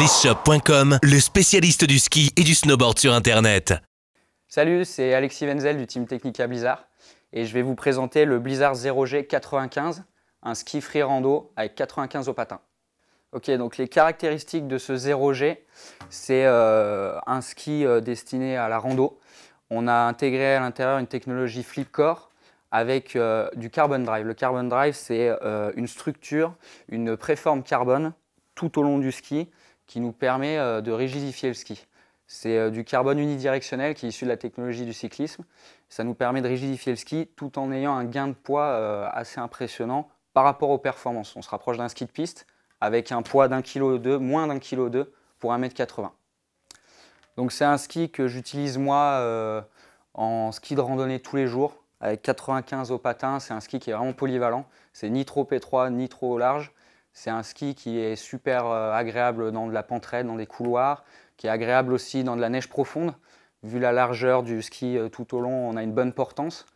Blizzshop.com, le spécialiste du ski et du snowboard sur Internet. Salut, c'est Alexis Wenzel du team Technica Blizzard et je vais vous présenter le Blizzard 0G 95, un ski free rando avec 95 au patin. Ok, donc les caractéristiques de ce 0G, c'est euh, un ski euh, destiné à la rando. On a intégré à l'intérieur une technologie Flipcore avec euh, du carbon drive. Le carbon drive, c'est une structure, une préforme carbone tout au long du ski qui nous permet euh, de rigidifier le ski. C'est euh, du carbone unidirectionnel qui est issu de la technologie du cyclisme. Ça nous permet de rigidifier le ski tout en ayant un gain de poids euh, assez impressionnant par rapport aux performances. On se rapproche d'un ski de piste avec un poids d'un kilo deux, moins d'un kilo deux pour 1m80. Donc c'est un ski que j'utilise moi en ski de randonnée tous les jours avec 95 au patin. C'est un ski qui est vraiment polyvalent. C'est ni trop étroit ni trop large. C'est un ski qui est super euh, agréable dans de la pentraide, dans des couloirs, qui est agréable aussi dans de la neige profonde. Vu la largeur du ski euh, tout au long, on a une bonne portance.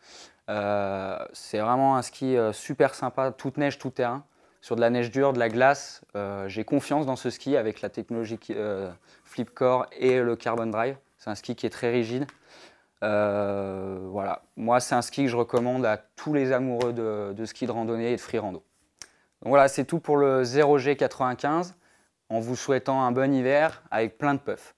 Euh, c'est vraiment un ski super sympa, toute neige, tout terrain. Sur de la neige dure, de la glace, j'ai confiance dans ce ski avec la technologie Flipcore et le Carbon Drive. C'est un ski qui est très rigide. voilà, moi c'est un ski que je recommande à tous les amoureux de, de ski de randonnée et de free rando voilà, c'est tout pour le 0G95 en vous souhaitant un bon hiver avec plein de puffs.